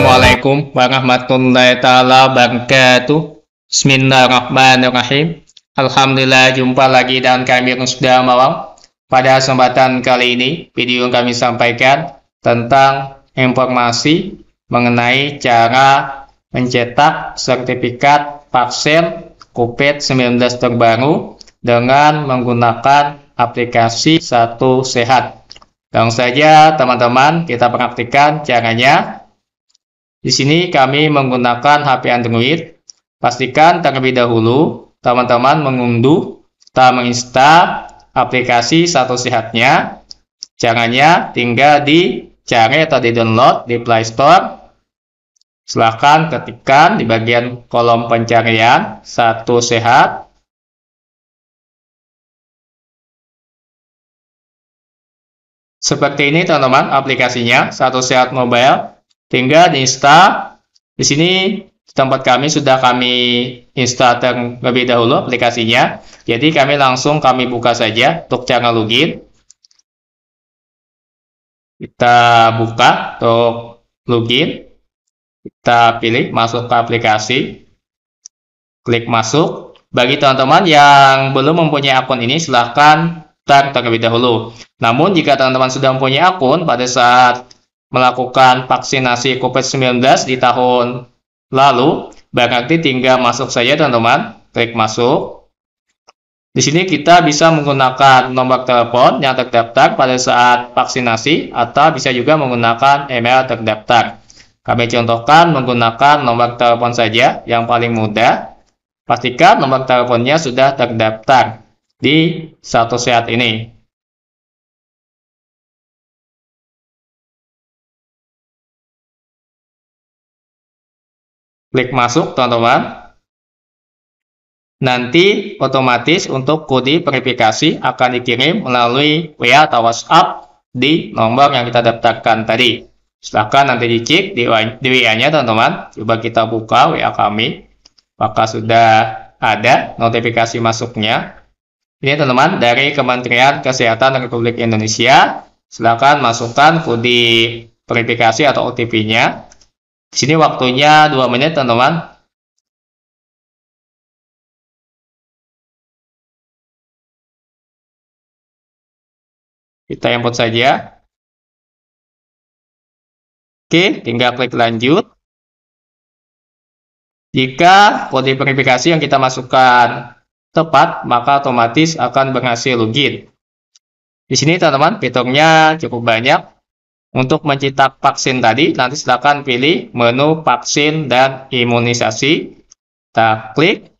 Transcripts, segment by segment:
Assalamualaikum warahmatullahi taala wabarakatuh. Bismillahirrahmanirrahim. Alhamdulillah jumpa lagi dengan kami sudah malam. Pada kesempatan kali ini, video kami sampaikan tentang informasi mengenai cara mencetak sertifikat vaksin COVID-19 terbaru dengan menggunakan aplikasi Satu Sehat. Langsung saja teman-teman kita praktikan caranya di sini kami menggunakan HP Android. Pastikan terlebih dahulu teman-teman mengunduh serta menginstal aplikasi satu sehatnya. Caranya tinggal dicari atau di-download di Play Store. Silahkan ketikkan di bagian kolom pencarian satu sehat Seperti ini teman-teman aplikasinya, satu sehat mobile. Sehingga di Insta, di sini di tempat kami sudah kami install terlebih dahulu aplikasinya. Jadi kami langsung kami buka saja untuk channel login. Kita buka untuk login. Kita pilih masuk ke aplikasi. Klik masuk. Bagi teman-teman yang belum mempunyai akun ini, silahkan daftar terlebih dahulu. Namun, jika teman-teman sudah mempunyai akun, pada saat melakukan vaksinasi COVID-19 di tahun lalu, berarti tinggal masuk saja teman-teman, klik masuk. Di sini kita bisa menggunakan nomor telepon yang terdaftar pada saat vaksinasi atau bisa juga menggunakan email terdaftar. Kami contohkan menggunakan nomor telepon saja yang paling mudah. Pastikan nomor teleponnya sudah terdaftar di satu sehat ini. Klik masuk, teman-teman. Nanti otomatis untuk kode verifikasi akan dikirim melalui WA atau WhatsApp di nomor yang kita daftarkan tadi. Silahkan nanti dicek di WA-nya, teman-teman. Coba kita buka WA kami. Apakah sudah ada notifikasi masuknya? Ini teman-teman dari Kementerian Kesehatan Republik Indonesia. Silahkan masukkan kode verifikasi atau OTP-nya di sini waktunya 2 menit, teman-teman. Kita input saja. Oke, tinggal klik lanjut. Jika kode verifikasi yang kita masukkan tepat, maka otomatis akan berhasil login. Di sini, teman-teman, fiturnya cukup banyak. Untuk mencetak vaksin tadi, nanti silakan pilih menu vaksin dan imunisasi. Kita klik.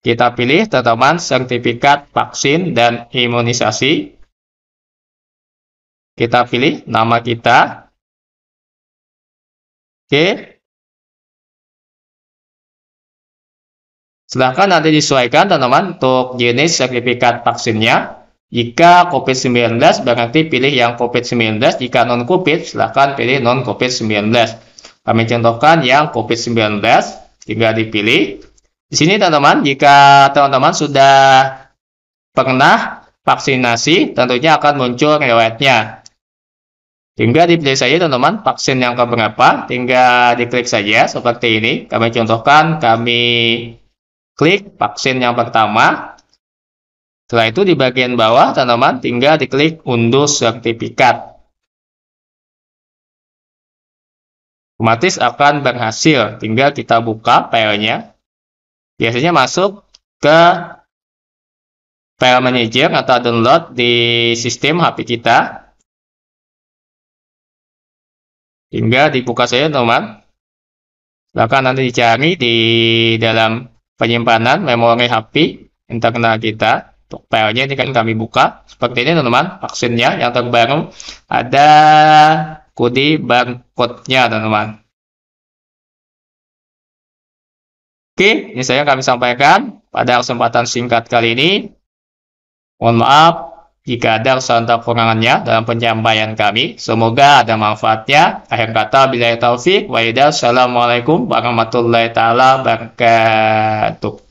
Kita pilih teman-teman sertifikat vaksin dan imunisasi. Kita pilih nama kita. Oke. Silahkan nanti disesuaikan teman-teman untuk jenis sertifikat vaksinnya. Jika COVID-19 berarti pilih yang COVID-19, jika non-COVID silahkan pilih non-COVID-19. Kami contohkan yang COVID-19 tinggal dipilih. Di sini teman-teman, jika teman-teman sudah pernah vaksinasi, tentunya akan muncul riwayatnya. Tinggal dipilih saja teman-teman vaksin yang keberapa, tinggal diklik saja seperti ini. Kami contohkan, kami klik vaksin yang pertama, setelah itu di bagian bawah teman-teman tinggal diklik unduh sertifikat. Otomatis akan berhasil. Tinggal kita buka filenya. Biasanya masuk ke file manager atau download di sistem HP kita. Tinggal dibuka saja teman-teman. Silahkan nanti dicari di dalam penyimpanan memori HP internal kita. Untuk filenya ini kan kami buka. Seperti ini teman-teman, vaksinnya yang terbaru ada kode barcode-nya teman-teman. Oke, ini saya kami sampaikan pada kesempatan singkat kali ini. Mohon maaf jika ada kesalahan kurangannya dalam penyampaian kami. Semoga ada manfaatnya. Akhir kata, bila taufik, wa'idah Assalamualaikum warahmatullahi taala wabarakatuh.